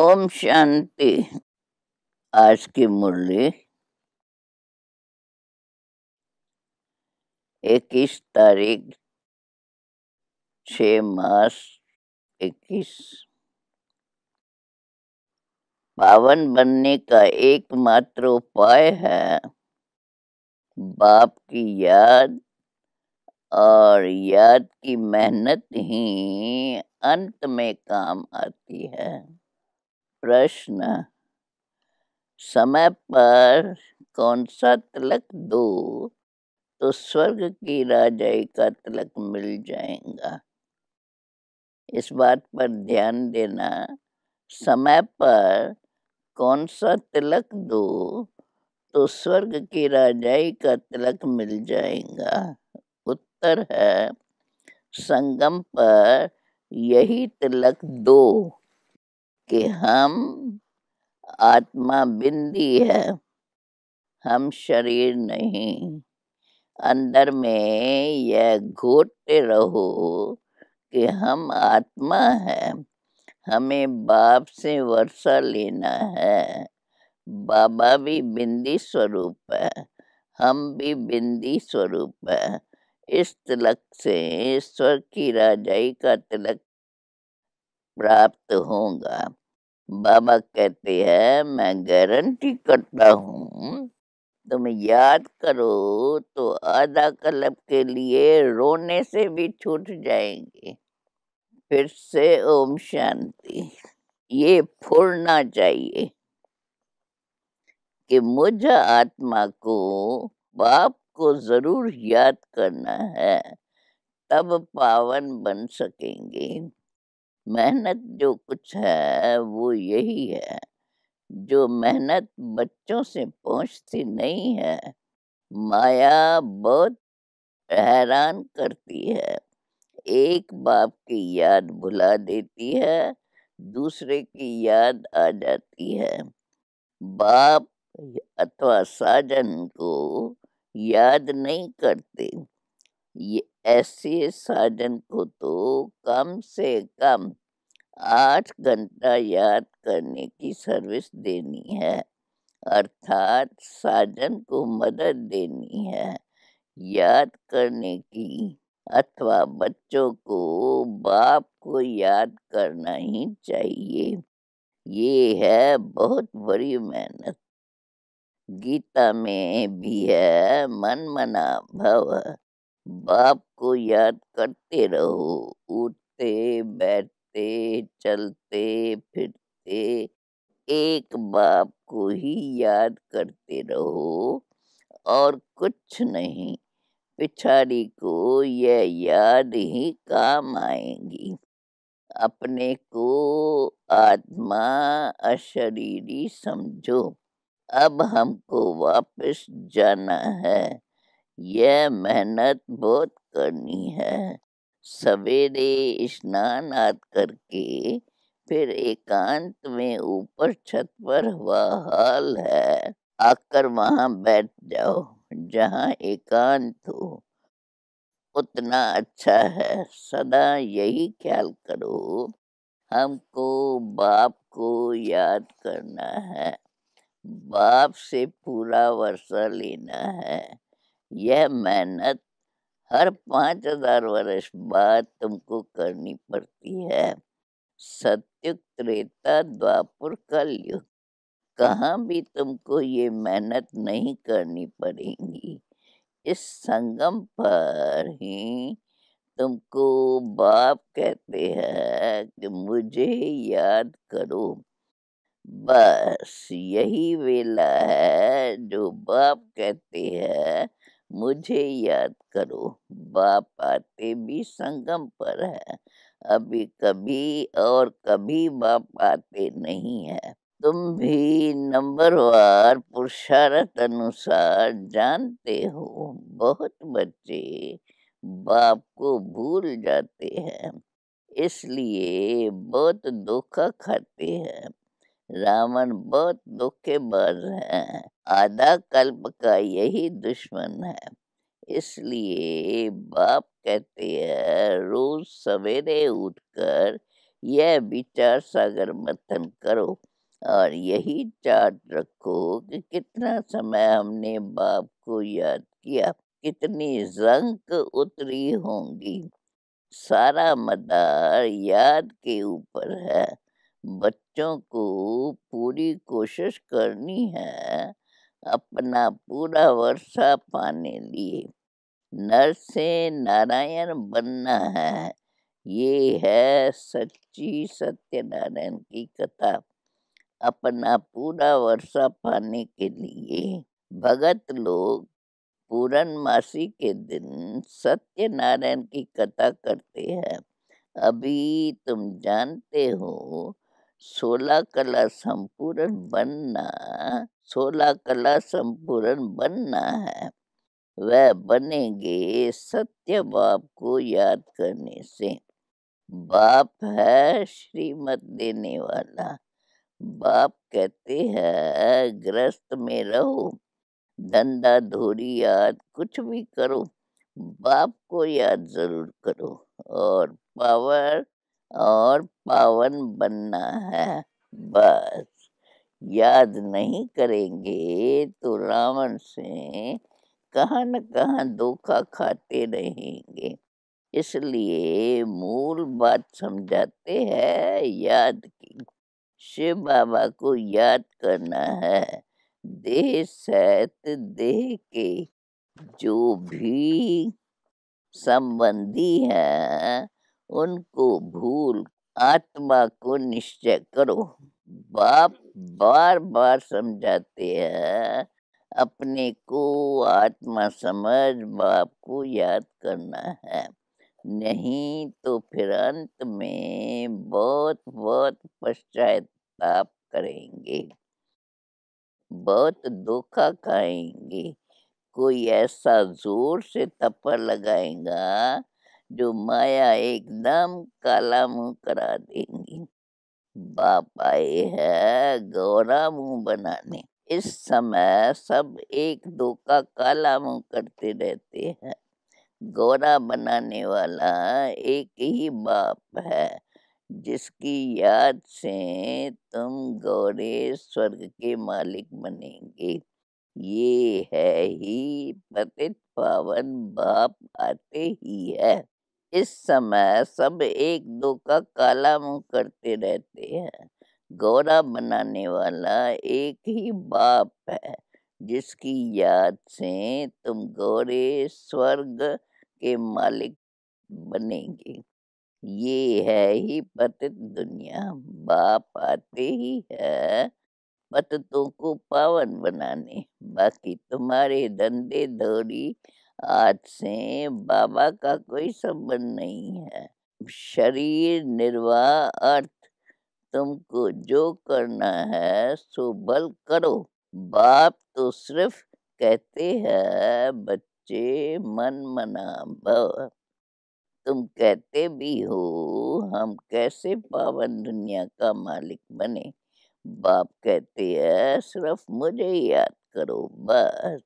ओम शांति आज की मुरली इक्कीस तारीख छ मास इक्कीस पावन बनने का एकमात्र उपाय है बाप की याद और याद की मेहनत ही अंत में काम आती है प्रश्न समय पर कौन सा तिलक दो तो स्वर्ग की राजाई का तिलक मिल जाएगा इस बात पर ध्यान देना समय पर कौन सा तिलक दो तो स्वर्ग की राजाई का तिलक मिल जाएगा उत्तर है संगम पर यही तिलक दो कि हम आत्मा बिंदी है हम शरीर नहीं अंदर में यह घोटते रहो कि हम आत्मा है हमें बाप से वर्षा लेना है बाबा भी बिंदी स्वरूप है हम भी बिंदी स्वरूप है इस तिलक से ईश्वर की राजाई का तिलक प्राप्त होगा बाबा कहते हैं मैं गारंटी करता हूँ तुम याद करो तो आधा कलब के लिए रोने से भी छूट जाएंगे फिर से ओम शांति ये फोड़ना चाहिए कि मुझ आत्मा को बाप को जरूर याद करना है तब पावन बन सकेंगे मेहनत जो कुछ है वो यही है जो मेहनत बच्चों से पहुंचती नहीं है माया बहुत हैरान करती है एक बाप की याद भुला देती है दूसरे की याद आ जाती है बाप अथवा साजन को याद नहीं करते ये ऐसे साधन को तो कम से कम आठ घंटा याद करने की सर्विस देनी है अर्थात साधन को मदद देनी है याद करने की अथवा बच्चों को बाप को याद करना ही चाहिए ये है बहुत बड़ी मेहनत गीता में भी है मन मना भव बाप को याद करते रहो उठते बैठते चलते फिरते एक बाप को ही याद करते रहो और कुछ नहीं पिछाड़ी को यह याद ही काम आएगी अपने को आत्मा अशरीरी समझो अब हमको वापस जाना है यह मेहनत बहुत करनी है सवेरे स्नान आद करके फिर एकांत में ऊपर छत पर हुआ हाल है आकर वहां बैठ जाओ जहाँ एकांत हो उतना अच्छा है सदा यही ख्याल करो हमको बाप को याद करना है बाप से पूरा वर्षा लेना है यह मेहनत हर पाँच हजार वर्ष बाद तुमको करनी पड़ती है सत्युग त्रेता द्वापुर कलयुग कहाँ भी तुमको ये मेहनत नहीं करनी पड़ेगी इस संगम पर ही तुमको बाप कहते हैं कि मुझे याद करो बस यही वेला है जो बाप कहते हैं मुझे याद करो बाप आते भी संगम पर है अभी कभी और कभी बाप आते नहीं है तुम भी नंबरवार पुरुषार्थ अनुसार जानते हो बहुत बच्चे बाप को भूल जाते हैं इसलिए बहुत धोखा खाते हैं रावण बहुत धोखेबाज हैं आधा कल्प का यही दुश्मन है इसलिए बाप कहते हैं रोज सवेरे उठकर यह विचार सागर मंथन करो और यही चार्ट रखो कि कितना समय हमने बाप को याद किया कितनी जंक उतरी होंगी सारा मदार याद के ऊपर है बच्चों को पूरी कोशिश करनी है अपना पूरा वर्षा पाने लिए नर से नारायण बनना है ये है सच्ची सत्यनारायण की कथा अपना पूरा वर्षा पाने के लिए भगत लोग मासी के दिन सत्यनारायण की कथा करते हैं अभी तुम जानते हो सोलह कला संपूर्ण बनना सोलह कला संपूर्ण बनना है वह बनेंगे सत्य बाप को याद करने से बाप है श्रीमत देने वाला बाप कहते हैं ग्रस्त में रहो धंधा धोरी याद कुछ भी करो बाप को याद जरूर करो और पावर और पावन बनना है बस याद नहीं करेंगे तो रावण से कहाँ न कहाँ धोखा खाते रहेंगे इसलिए मूल बात समझाते हैं याद की शिव बाबा को याद करना है देह सहित देह के जो भी संबंधी है उनको भूल आत्मा को निश्चय करो बाप बार बार समझाते हैं अपने को आत्मा समझ बाप को याद करना है नहीं तो फिर अंत में बहुत बहुत पश्चाताप करेंगे बहुत धोखा खाएंगे कोई ऐसा जोर से तपर लगाएगा जो माया एकदम काला मुंह करा देंगी आए है गोरा मुंह बनाने इस समय सब एक दो का काला मुंह करते रहते हैं गोरा बनाने वाला एक ही बाप है जिसकी याद से तुम गोरे स्वर्ग के मालिक बनेंगे ये है ही पतित पावन बाप आते ही है इस समय सब एक दो का काला मुंह करते रहते हैं गौरा बनाने वाला एक ही बाप है जिसकी याद से तुम गौरे स्वर्ग के मालिक बनेंगे ये है ही पतित दुनिया बाप आते ही है पतितों को पावन बनाने बाकी तुम्हारे धंधे दौरी आज से बाबा का कोई संबंध नहीं है शरीर निर्वाह अर्थ तुमको जो करना है सो बल करो बाप तो सिर्फ कहते हैं बच्चे मन मना भव तुम कहते भी हो हम कैसे पावन दुनिया का मालिक बने बाप कहते हैं सिर्फ मुझे याद करो बस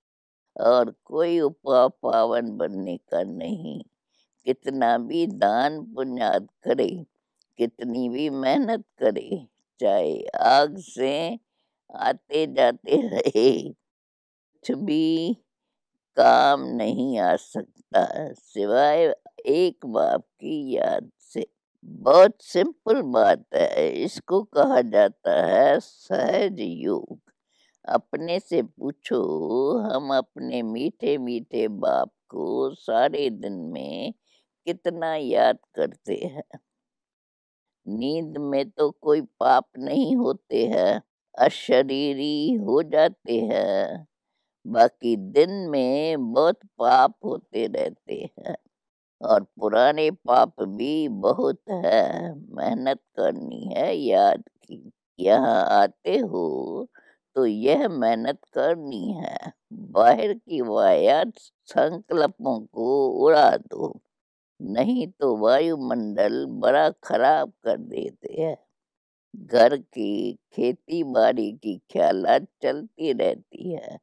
और कोई उपाय पावन बनने का नहीं कितना भी दान पुण्याद करे कितनी भी मेहनत करे चाहे आग से आते जाते रहे कुछ भी काम नहीं आ सकता सिवाय एक बाप की याद से बहुत सिंपल बात है इसको कहा जाता है सहज योग अपने से पूछो हम अपने मीठे मीठे बाप को सारे दिन में कितना याद करते हैं नींद में तो कोई पाप नहीं होते हैं अशरीरी हो जाते हैं बाकी दिन में बहुत पाप होते रहते हैं और पुराने पाप भी बहुत है मेहनत करनी है याद की यहाँ आते हो तो यह मेहनत करनी है बाहर की वायत संकल्पों को उड़ा दो नहीं तो वायुमंडल बड़ा खराब कर देते हैं घर की खेती बाड़ी की ख्याल चलती रहती है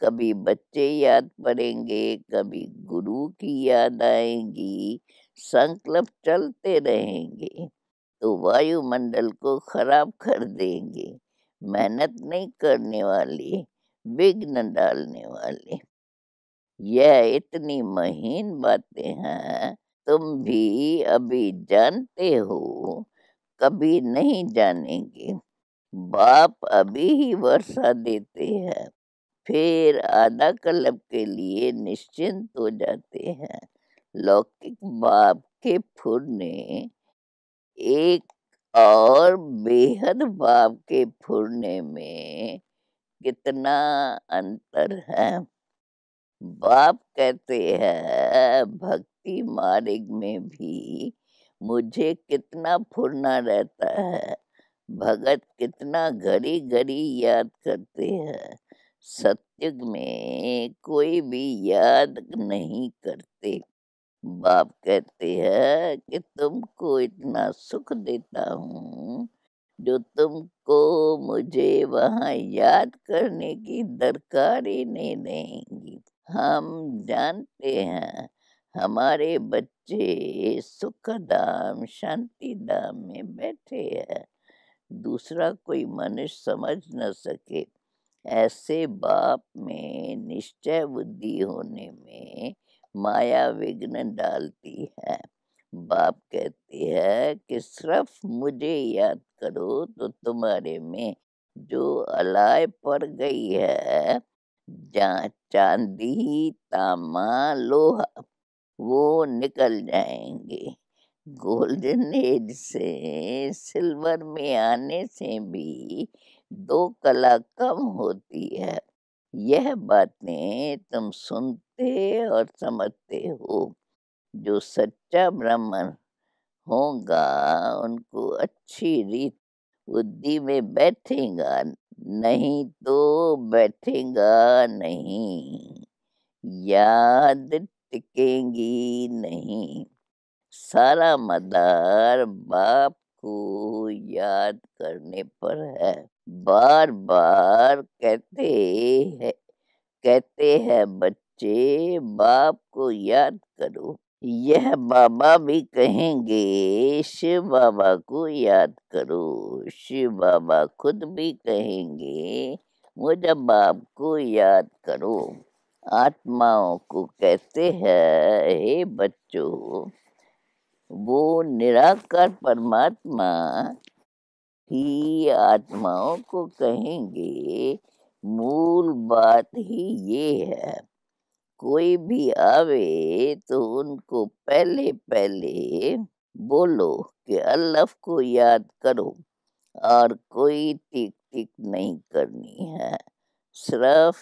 कभी बच्चे याद पड़ेंगे कभी गुरु की याद आएंगी संकल्प चलते रहेंगे तो वायुमंडल को खराब कर देंगे मेहनत नहीं करने वाली विघ्न डालने वाली यह इतनी महीन बातें हैं तुम भी अभी जानते हो कभी नहीं जानेंगे बाप अभी ही वर्षा देते हैं फिर आधा कलब के लिए निश्चिंत हो जाते हैं लौकिक बाप के फुर ने एक और बेहद भाव के फुरने में कितना अंतर है बाप कहते हैं भक्ति मार्ग में भी मुझे कितना फुरना रहता है भगत कितना घड़ी घड़ी याद करते हैं सत्युग में कोई भी याद नहीं करते बाप कहते हैं कि तुमको इतना सुख देता हूँ जो तुमको मुझे वहाँ याद करने की दरकार ही नहीं देंगी हम जानते हैं हमारे बच्चे सुख धाम शांति धाम में बैठे हैं दूसरा कोई मनुष्य समझ न सके ऐसे बाप में निश्चय बुद्धि होने में माया विघ्न डालती है बाप कहती है कि सिर्फ मुझे याद करो तो तुम्हारे में जो अलाय पड़ गई है जहाँ चांदी तामा लोहा वो निकल जाएंगे गोल्डन एज से सिल्वर में आने से भी दो कला कम होती है यह बातें तुम सुनते और समझते हो जो सच्चा ब्राह्मण होगा उनको अच्छी रीत बुद्धि में बैठेगा नहीं तो बैठेगा नहीं याद टिकेंगी नहीं सारा मदार बाप को याद करने पर है बार बार कहते हैं कहते हैं बच्चे बाप को याद करो यह बाबा भी कहेंगे शिव बाबा को याद करो शिव बाबा खुद भी कहेंगे मुझे बाप को याद करो आत्माओं को कहते हैं हे बच्चों वो निराकार परमात्मा ही आत्माओं को कहेंगे मूल बात ही ये है कोई भी आवे तो उनको पहले पहले बोलो कि अल्लाह को याद करो और कोई टिक टिक नहीं करनी है सिर्फ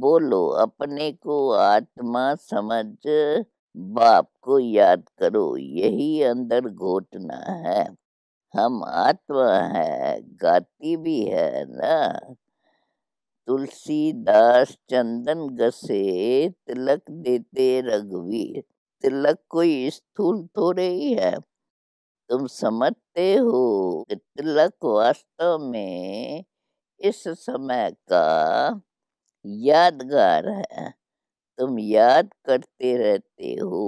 बोलो अपने को आत्मा समझ बाप को याद करो यही अंदर घोटना है हम आत्मा है गाती भी है ना तुलसीदास चंदन गसे तिलक देते रघुवीर तिलक कोई स्थूल थोड़े ही है तुम समझते हो कि तिलक वास्तव में इस समय का यादगार है तुम याद करते रहते हो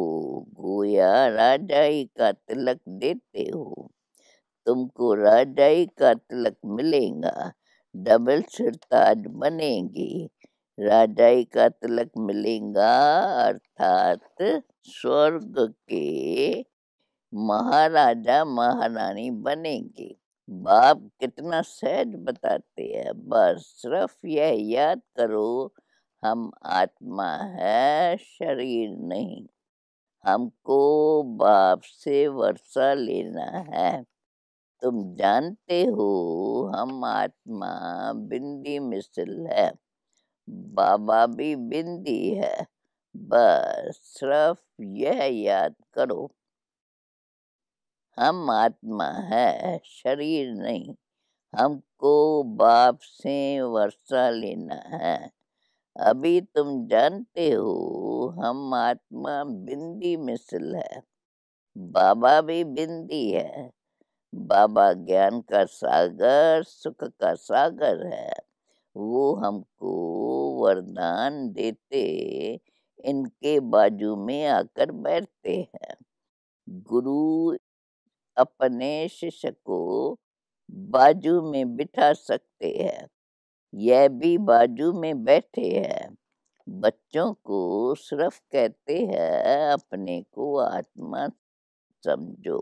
गोया राजाई का तिलक देते हो तुमको राजाई का तिलक मिलेगा डबल सिरताज बनेंगे राजाई का तिलक मिलेगा अर्थात स्वर्ग के महाराजा महारानी बनेंगे बाप कितना सहज बताते हैं बस सिर्फ यह याद करो हम आत्मा है शरीर नहीं हमको बाप से वर्षा लेना है तुम जानते हो हम आत्मा बिंदी मिसल है बाबा भी बिंदी है बस सिर्फ यह याद करो हम आत्मा है शरीर नहीं हमको बाप से वर्षा लेना है अभी तुम जानते हो हम आत्मा बिंदी मिसल है बाबा भी बिंदी है बाबा ज्ञान का सागर सुख का सागर है वो हमको वरदान देते इनके बाजू में आकर बैठते हैं गुरु अपने शिष्य को बाजू में बिठा सकते हैं यह भी बाजू में बैठे हैं बच्चों को सिर्फ कहते हैं अपने को आत्मा समझो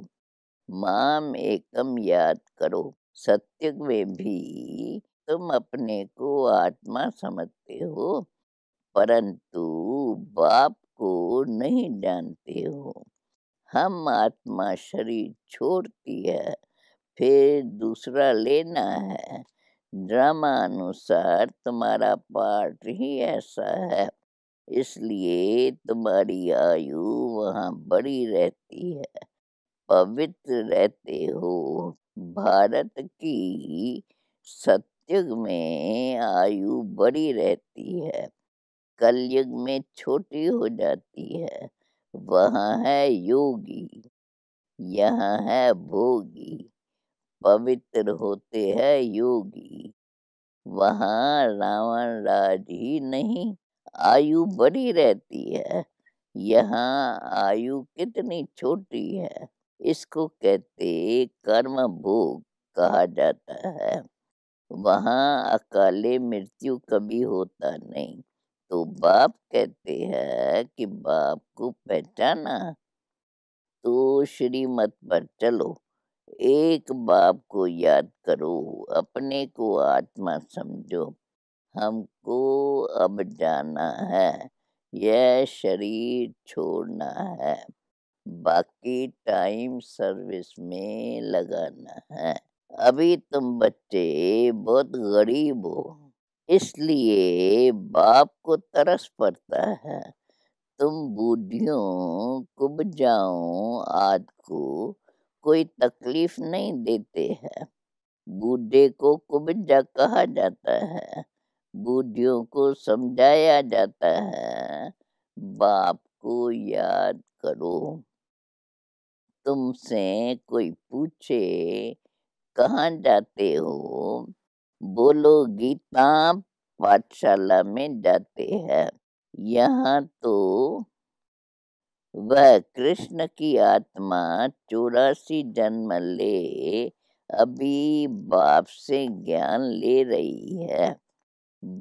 माम एकम याद करो सत्य में भी तुम अपने को आत्मा समझते हो परंतु बाप को नहीं जानते हो हम आत्मा शरीर छोड़ती है फिर दूसरा लेना है ड्रामानुसार तुम्हारा पार्ट ही ऐसा है इसलिए तुम्हारी आयु वहाँ बड़ी रहती है पवित्र रहते हो भारत की सत्युग में आयु बड़ी रहती है कलयुग में छोटी हो जाती है वहाँ है योगी यहाँ है भोगी पवित्र होते हैं योगी वहाँ रावण राज ही नहीं आयु बड़ी रहती है यहाँ आयु कितनी छोटी है इसको कहते कर्म भोग कहा जाता है वहाँ अकाले मृत्यु कभी होता नहीं तो बाप कहते हैं कि बाप को पहचाना तो श्रीमत पर चलो एक बाप को याद करो अपने को आत्मा समझो हमको अब जाना है यह शरीर छोड़ना है बाकी टाइम सर्विस में लगाना है अभी तुम बच्चे बहुत गरीब हो इसलिए बाप को तरस पड़ता है तुम बूढ़ियों कुब जाओ आज को कोई तकलीफ नहीं देते हैं बूढ़े को कुबजा कहा जाता है बूढ़ियों को समझाया जाता है बाप को याद करो तुमसे कोई पूछे कहाँ जाते हो बोलो गीता पाठशाला में जाते हैं यहाँ तो वह कृष्ण की आत्मा चौरासी जन्म ले अभी बाप से ज्ञान ले रही है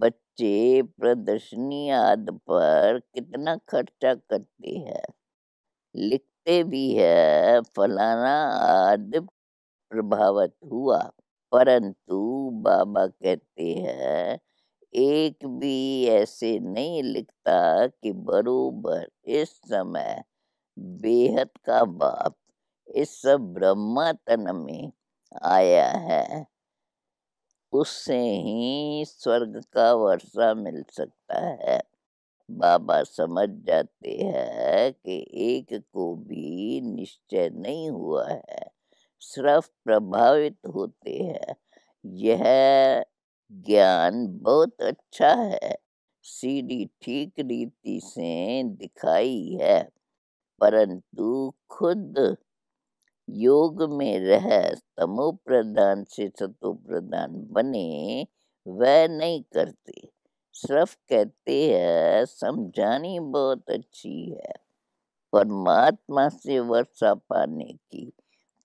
बच्चे प्रदर्शनी आदि पर कितना खर्चा करते हैं लिखते भी है फलाना आदि प्रभावित हुआ परंतु बाबा कहते हैं एक भी ऐसे नहीं लिखता कि बरोबर इस समय बेहद का बाप इस सब तन में आया है उससे ही स्वर्ग का वर्षा मिल सकता है बाबा समझ जाते हैं कि एक को भी निश्चय नहीं हुआ है सिर्फ प्रभावित होते हैं यह ज्ञान बहुत अच्छा है सीढ़ी ठीक रीति से दिखाई है परंतु खुद योग में रह तमो प्रधान से सतो प्रधान बने वह नहीं करते सिर्फ कहते हैं समझानी बहुत अच्छी है परमात्मा से वर्षा पाने की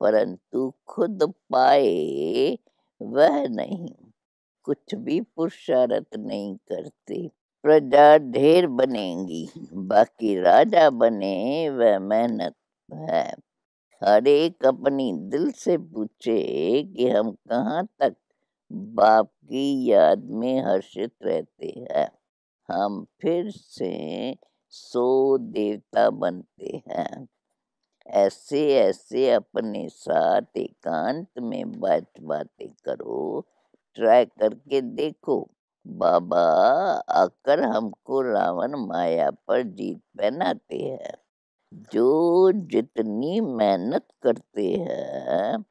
परंतु खुद पाए वह नहीं कुछ भी पुरुषार्थ नहीं करते प्रजा ढेर बनेगी बाकी राजा बने वह मेहनत है हर एक अपनी दिल से पूछे कि हम कहाँ तक बाप की याद में हर्षित रहते हैं हम फिर से सो देवता बनते हैं ऐसे ऐसे अपने साथ एकांत में बात बातें करो ट्राई करके देखो बाबा आकर हमको रावण माया पर जीत पहनाते हैं जो जितनी मेहनत करते हैं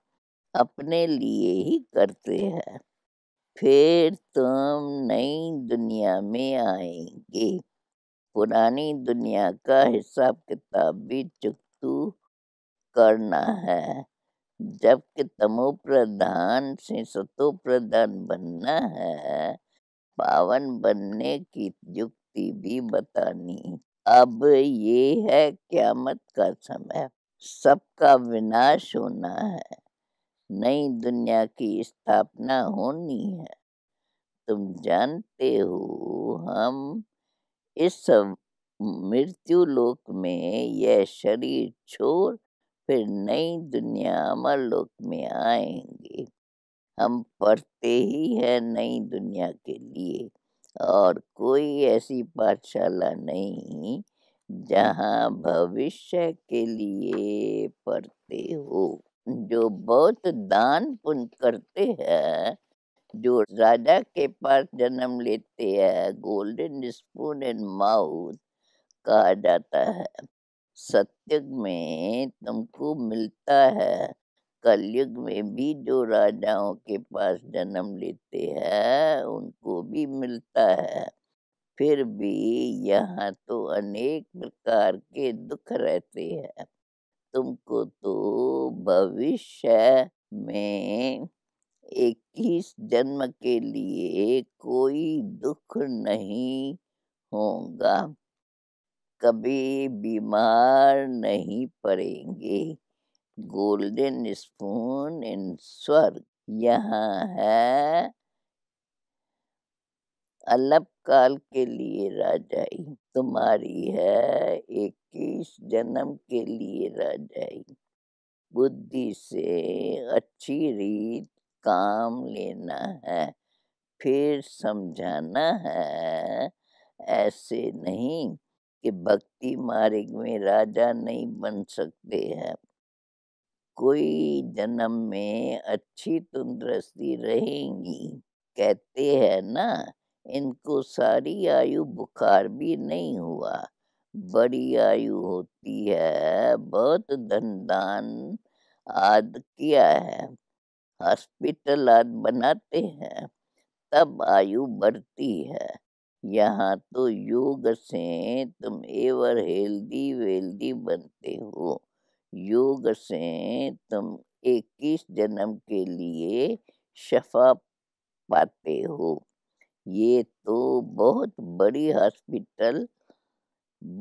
अपने लिए ही करते हैं फिर तुम नई दुनिया में आएंगे पुरानी दुनिया का हिसाब किताब भी चुकतू करना है जबकि तमो प्रधान से सतो प्रधान बनना है पावन बनने की युक्ति भी बतानी अब ये है क्यामत का समय सबका विनाश होना है नई दुनिया की स्थापना होनी है तुम जानते हो हम इस मृत्यु लोक में यह शरीर छोड़ फिर नई दुनिया लोक में आएंगे हम पढ़ते ही है नई दुनिया के लिए और कोई ऐसी पाठशाला नहीं जहाँ भविष्य के लिए पढ़ते हो जो बहुत दान पुण्य करते हैं जो राजा के पास जन्म लेते हैं गोल्डन स्पून एंड माउथ कहा जाता है सत्युग में तुमको मिलता है कलयुग में भी जो राजाओं के पास जन्म लेते हैं उनको भी मिलता है फिर भी यहाँ तो अनेक प्रकार के दुख रहते हैं तुमको तो भविष्य में इक्कीस जन्म के लिए कोई दुख नहीं होगा कभी बीमार नहीं पड़ेंगे गोल्डन स्पून इन स्वर्ग यहाँ है अलप काल के लिए राजाई तुम्हारी है इक्कीस जन्म के लिए राजाई बुद्धि से अच्छी रीत काम लेना है फिर समझाना है ऐसे नहीं कि भक्ति मार्ग में राजा नहीं बन सकते हैं कोई जन्म में अच्छी तंदुरुस्ती रहेंगी कहते हैं ना इनको सारी आयु बुखार भी नहीं हुआ बड़ी आयु होती है बहुत धन दान आदि किया है हॉस्पिटल आदि बनाते हैं तब आयु बढ़ती है यहाँ तो योग से तुम एवर हेल्दी वेल्दी बनते हो योग से तुम इक्कीस जन्म के लिए शफा पाते हो ये तो बहुत बड़ी हॉस्पिटल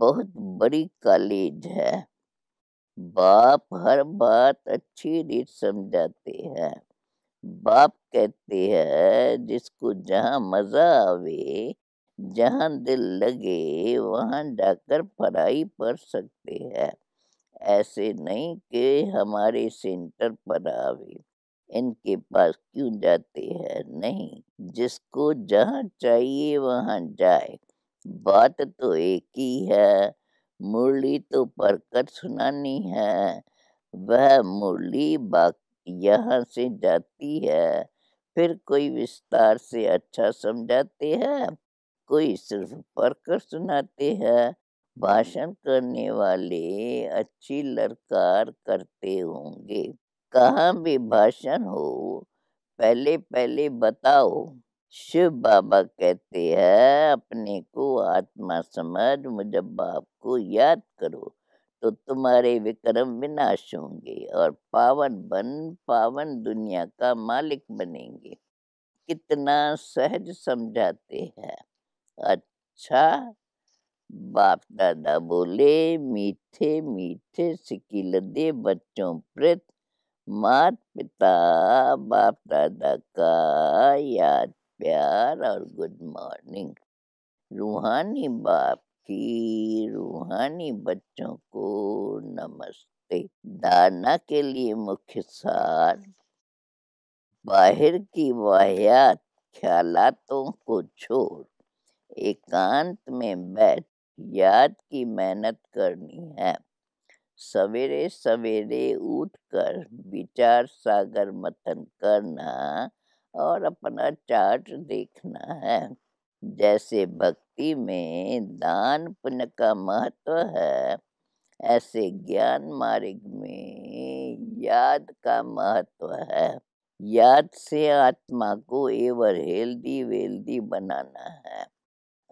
बहुत बड़ी कॉलेज है बाप हर बात अच्छी रीत समझाते हैं बाप कहते हैं जिसको जहाँ मज़ा आवे जहाँ दिल लगे वहाँ जाकर पढ़ाई पढ़ सकते हैं ऐसे नहीं कि हमारे सेंटर पर आवे इनके पास क्यों जाते हैं नहीं जिसको जहाँ चाहिए वहाँ जाए बात तो एक ही है मुरली तो पढ़कर सुनानी है वह मुरली यहाँ से जाती है फिर कोई विस्तार से अच्छा समझाते हैं कोई सिर्फ पढ़कर सुनाते हैं भाषण करने वाले अच्छी लड़कार करते होंगे कहाँ भी भाषण हो पहले पहले बताओ शिव बाबा कहते हैं अपने को आत्मा समझ मुझे बाप को याद करो तो तुम्हारे विक्रम विनाश होंगे और पावन बन पावन दुनिया का मालिक बनेंगे कितना सहज समझाते हैं अच्छा बाप दादा बोले मीठे मीठे दे बच्चों प्रत मात पिता बाप दादा का याद प्यार और गुड मॉर्निंग रूहानी बाप की रूहानी बच्चों को नमस्ते दाना के लिए मुख्य सार बाहर की वाहियात ख्यालातों को छोड़ एकांत में बैठ याद की मेहनत करनी है सवेरे सवेरे उठकर विचार सागर मथन करना और अपना चार्ट देखना है जैसे भक्ति में दान पुण्य का महत्व है ऐसे ज्ञान मार्ग में याद का महत्व है याद से आत्मा को एवर हेल्दी वेल्दी बनाना है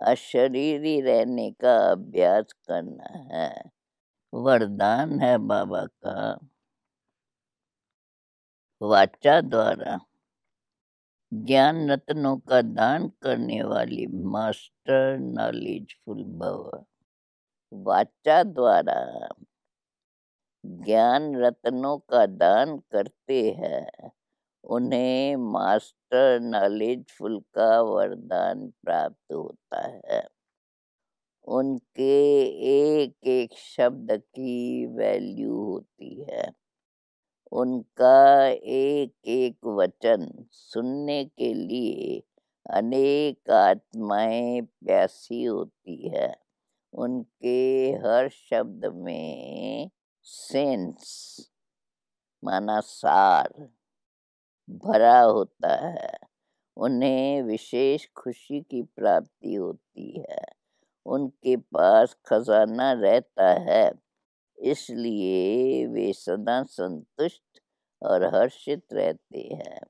अशरीरी रहने का अभ्यास करना है वरदान है बाबा का वाचा द्वारा ज्ञान रत्नों का दान करने वाली मास्टर नॉलेजफुल भव वाचा द्वारा ज्ञान रत्नों का दान करते हैं उन्हें मास्टर नॉलेजफुल का वरदान प्राप्त होता है उनके एक एक शब्द की वैल्यू होती है उनका एक एक वचन सुनने के लिए अनेक आत्माएं प्यासी होती है उनके हर शब्द में सेंस माना सार भरा होता है उन्हें विशेष खुशी की प्राप्ति होती है उनके पास खजाना रहता है इसलिए वे सदा संतुष्ट और हर्षित रहते हैं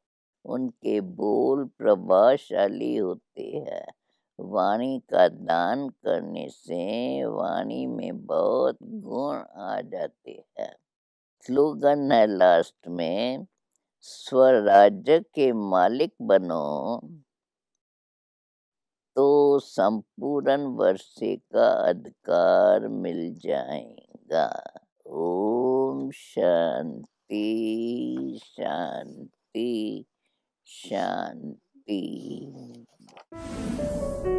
उनके बोल प्रभावशाली होते हैं वाणी का दान करने से वाणी में बहुत गुण आ जाते हैं स्लोगन है लास्ट में स्वराज्य के मालिक बनो तो संपूर्ण वर्षे का अधिकार मिल जाएगा ओम शांति शांति शांति